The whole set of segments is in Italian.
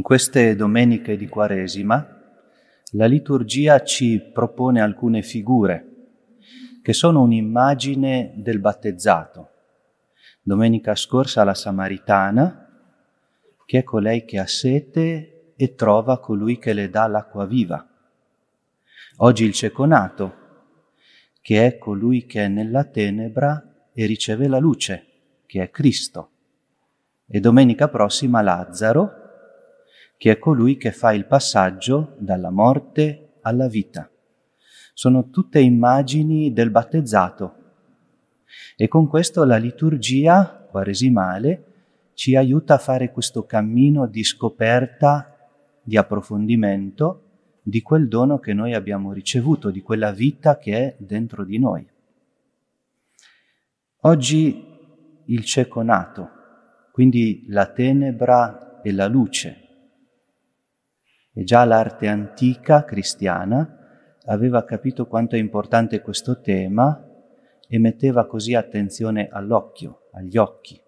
In queste domeniche di Quaresima la liturgia ci propone alcune figure che sono un'immagine del battezzato. Domenica scorsa la Samaritana, che è colei che ha sete e trova colui che le dà l'acqua viva. Oggi il ceconato, che è colui che è nella tenebra e riceve la luce, che è Cristo. E domenica prossima Lazzaro, che è colui che fa il passaggio dalla morte alla vita. Sono tutte immagini del battezzato e con questo la liturgia quaresimale ci aiuta a fare questo cammino di scoperta, di approfondimento di quel dono che noi abbiamo ricevuto, di quella vita che è dentro di noi. Oggi il cieco nato, quindi la tenebra e la luce, e già l'arte antica cristiana aveva capito quanto è importante questo tema e metteva così attenzione all'occhio, agli occhi.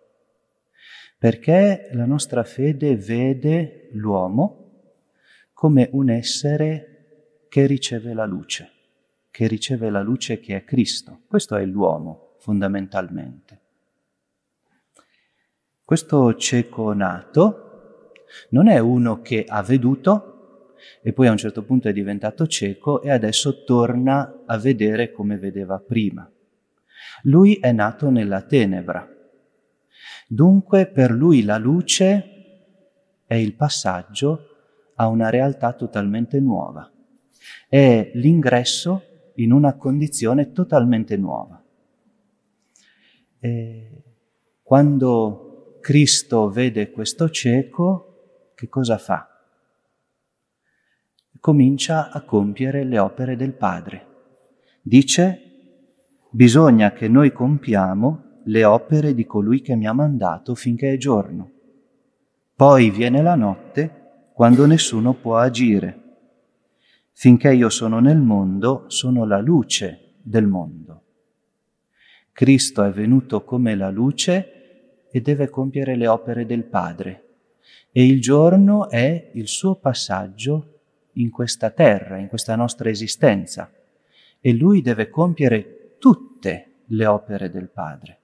Perché la nostra fede vede l'uomo come un essere che riceve la luce, che riceve la luce che è Cristo. Questo è l'uomo, fondamentalmente. Questo cieco nato non è uno che ha veduto, e poi a un certo punto è diventato cieco e adesso torna a vedere come vedeva prima. Lui è nato nella tenebra. Dunque per lui la luce è il passaggio a una realtà totalmente nuova, è l'ingresso in una condizione totalmente nuova. E quando Cristo vede questo cieco, che cosa fa? comincia a compiere le opere del Padre. Dice, bisogna che noi compiamo le opere di colui che mi ha mandato finché è giorno. Poi viene la notte quando nessuno può agire. Finché io sono nel mondo, sono la luce del mondo. Cristo è venuto come la luce e deve compiere le opere del Padre. E il giorno è il suo passaggio in questa terra, in questa nostra esistenza. E lui deve compiere tutte le opere del Padre,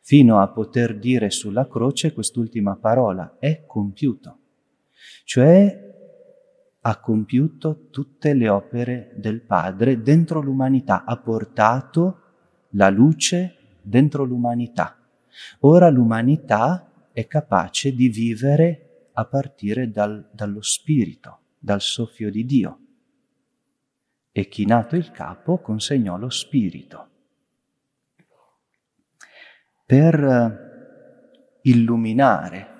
fino a poter dire sulla croce quest'ultima parola, è compiuto. Cioè ha compiuto tutte le opere del Padre dentro l'umanità, ha portato la luce dentro l'umanità. Ora l'umanità è capace di vivere a partire dal, dallo spirito dal soffio di Dio. E chinato il capo consegnò lo spirito. Per eh, illuminare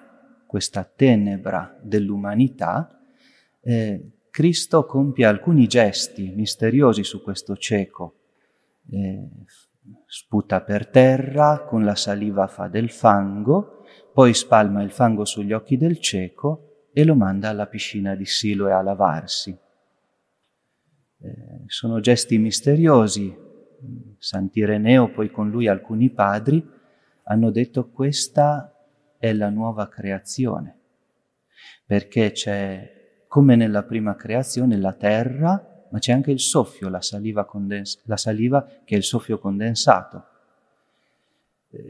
questa tenebra dell'umanità, eh, Cristo compie alcuni gesti misteriosi su questo cieco. Eh, sputa per terra, con la saliva fa del fango, poi spalma il fango sugli occhi del cieco e lo manda alla piscina di Siloe a lavarsi. Eh, sono gesti misteriosi. Sant'Ireneo, poi con lui alcuni padri, hanno detto questa è la nuova creazione, perché c'è, come nella prima creazione, la terra, ma c'è anche il soffio, la saliva, condens- la saliva che è il soffio condensato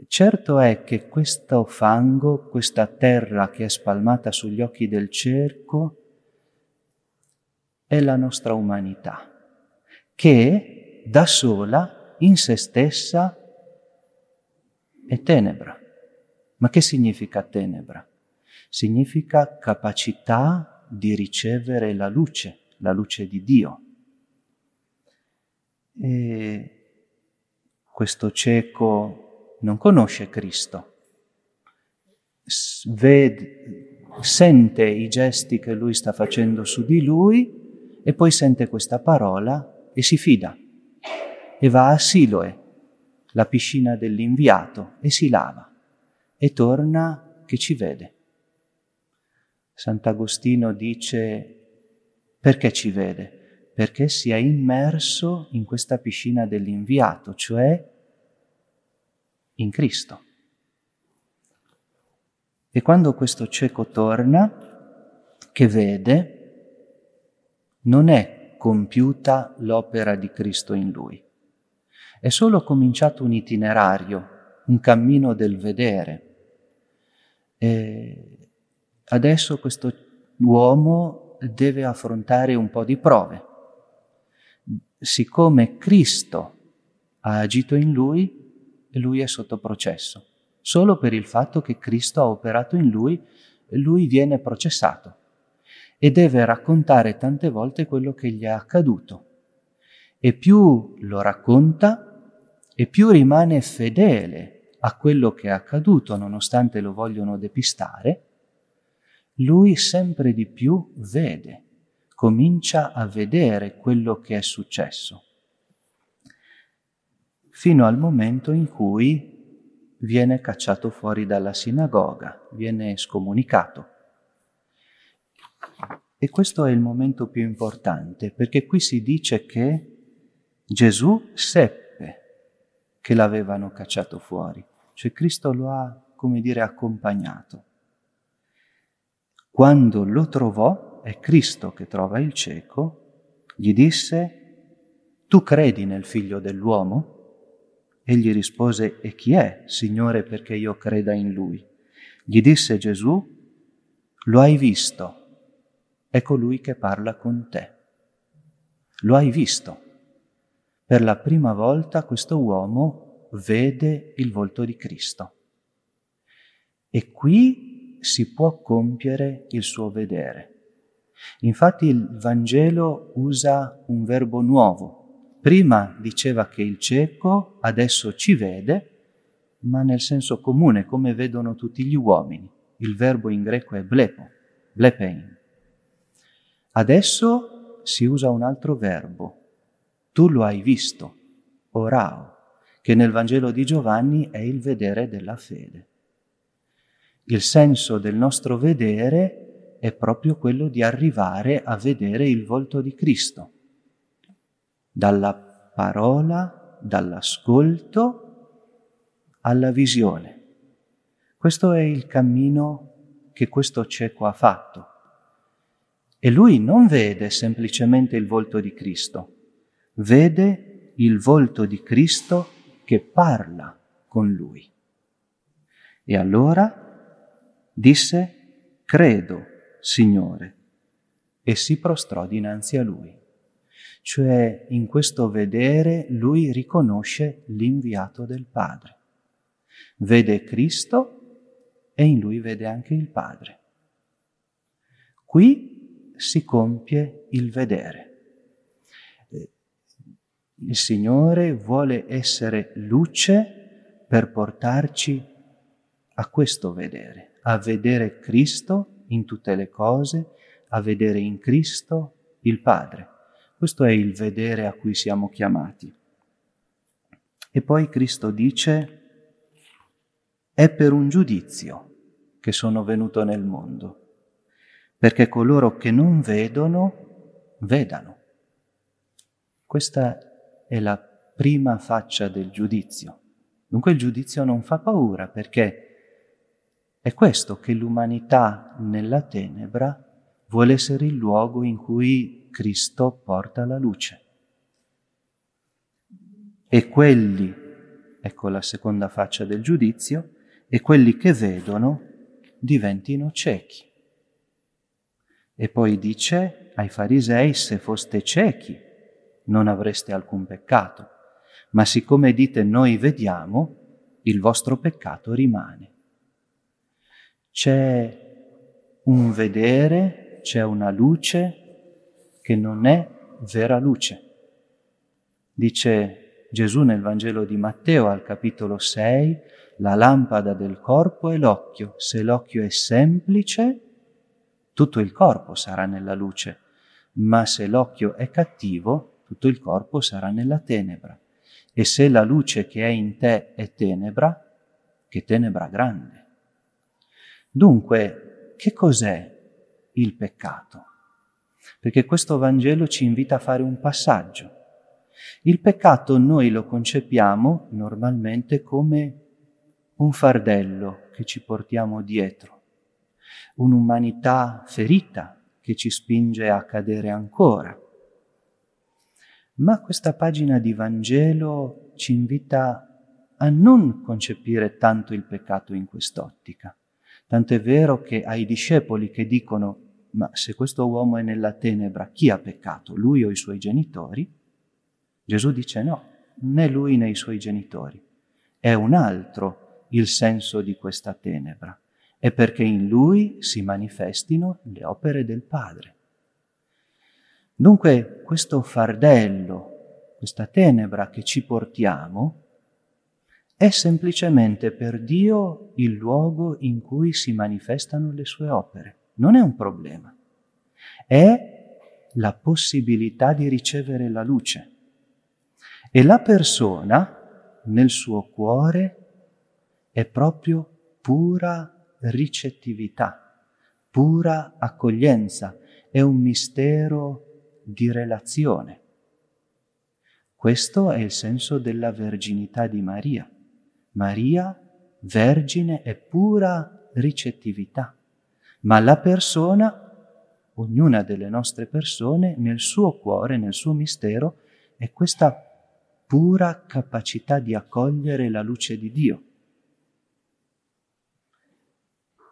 Certo è che questo fango, questa terra che è spalmata sugli occhi del cerco, è la nostra umanità, che da sola, in se stessa, è tenebra. Ma che significa tenebra? Significa capacità di ricevere la luce, la luce di Dio. E questo cieco non conosce Cristo, Vede, sente i gesti che lui sta facendo su di lui e poi sente questa parola e si fida e va a Siloe, la piscina dell'inviato, e si lava e torna che ci vede. Sant'Agostino dice perché ci vede? Perché si è immerso in questa piscina dell'inviato, cioè in Cristo. E quando questo cieco torna, che vede, non è compiuta l'opera di Cristo in lui. È solo cominciato un itinerario, un cammino del vedere. E adesso questo uomo deve affrontare un po' di prove. Siccome Cristo ha agito in lui, e lui è sotto processo. Solo per il fatto che Cristo ha operato in lui, lui viene processato e deve raccontare tante volte quello che gli è accaduto. E più lo racconta, e più rimane fedele a quello che è accaduto, nonostante lo vogliono depistare, lui sempre di più vede, comincia a vedere quello che è successo fino al momento in cui viene cacciato fuori dalla sinagoga, viene scomunicato. E questo è il momento più importante, perché qui si dice che Gesù seppe che l'avevano cacciato fuori, cioè Cristo lo ha, come dire, accompagnato. Quando lo trovò, è Cristo che trova il cieco, gli disse, tu credi nel figlio dell'uomo? Egli rispose, e chi è, Signore, perché io creda in lui? Gli disse Gesù, lo hai visto, è colui che parla con te. Lo hai visto. Per la prima volta questo uomo vede il volto di Cristo. E qui si può compiere il suo vedere. Infatti il Vangelo usa un verbo nuovo, prima diceva che il cieco adesso ci vede, ma nel senso comune, come vedono tutti gli uomini. Il verbo in greco è blepo, blepein. Adesso si usa un altro verbo. Tu lo hai visto, orao, che nel Vangelo di Giovanni è il vedere della fede. Il senso del nostro vedere è proprio quello di arrivare a vedere il volto di Cristo dalla parola, dall'ascolto alla visione. Questo è il cammino che questo cieco ha fatto. E lui non vede semplicemente il volto di Cristo, vede il volto di Cristo che parla con lui. E allora disse, credo, Signore, e si prostrò dinanzi a lui cioè in questo vedere lui riconosce l'inviato del Padre. Vede Cristo e in lui vede anche il Padre. Qui si compie il vedere. Eh, il Signore vuole essere luce per portarci a questo vedere, a vedere Cristo in tutte le cose, a vedere in Cristo il Padre. Questo è il vedere a cui siamo chiamati. E poi Cristo dice, è per un giudizio che sono venuto nel mondo, perché coloro che non vedono, vedano. Questa è la prima faccia del giudizio. Dunque il giudizio non fa paura perché è questo che l'umanità nella tenebra vuole essere il luogo in cui Cristo porta la luce. E quelli, ecco la seconda faccia del giudizio, e quelli che vedono diventino ciechi. E poi dice ai farisei, se foste ciechi non avreste alcun peccato, ma siccome dite noi vediamo, il vostro peccato rimane. C'è un vedere, c'è una luce, che non è vera luce. Dice Gesù nel Vangelo di Matteo al capitolo 6, la lampada del corpo è l'occhio. Se l'occhio è semplice, tutto il corpo sarà nella luce, ma se l'occhio è cattivo, tutto il corpo sarà nella tenebra. E se la luce che è in te è tenebra, che tenebra grande. Dunque, che cos'è il peccato? perché questo Vangelo ci invita a fare un passaggio. Il peccato noi lo concepiamo normalmente come un fardello che ci portiamo dietro, un'umanità ferita che ci spinge a cadere ancora. Ma questa pagina di Vangelo ci invita a non concepire tanto il peccato in quest'ottica. Tant'è vero che ai discepoli che dicono ma se questo uomo è nella tenebra, chi ha peccato, lui o i suoi genitori? Gesù dice no, né lui né i suoi genitori. È un altro il senso di questa tenebra, è perché in lui si manifestino le opere del Padre. Dunque questo fardello, questa tenebra che ci portiamo, è semplicemente per Dio il luogo in cui si manifestano le sue opere non è un problema, è la possibilità di ricevere la luce. E la persona nel suo cuore è proprio pura ricettività, pura accoglienza, è un mistero di relazione. Questo è il senso della verginità di Maria. Maria, vergine è pura ricettività ma la persona, ognuna delle nostre persone, nel suo cuore, nel suo mistero, è questa pura capacità di accogliere la luce di Dio.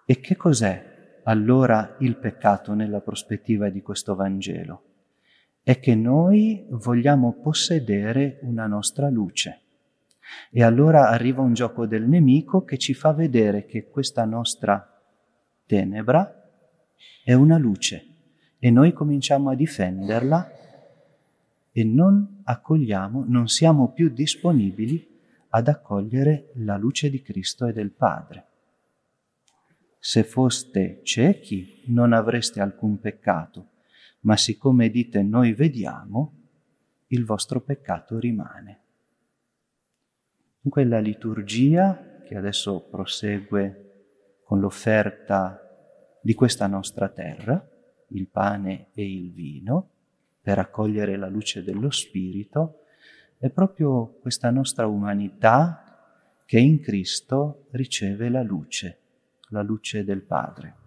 E che cos'è allora il peccato nella prospettiva di questo Vangelo? È che noi vogliamo possedere una nostra luce. E allora arriva un gioco del nemico che ci fa vedere che questa nostra tenebra è una luce e noi cominciamo a difenderla e non accogliamo, non siamo più disponibili ad accogliere la luce di Cristo e del Padre. Se foste ciechi non avreste alcun peccato, ma siccome dite noi vediamo, il vostro peccato rimane. Dunque la liturgia, che adesso prosegue con l'offerta di questa nostra terra, il pane e il vino, per accogliere la luce dello Spirito, è proprio questa nostra umanità che in Cristo riceve la luce, la luce del Padre.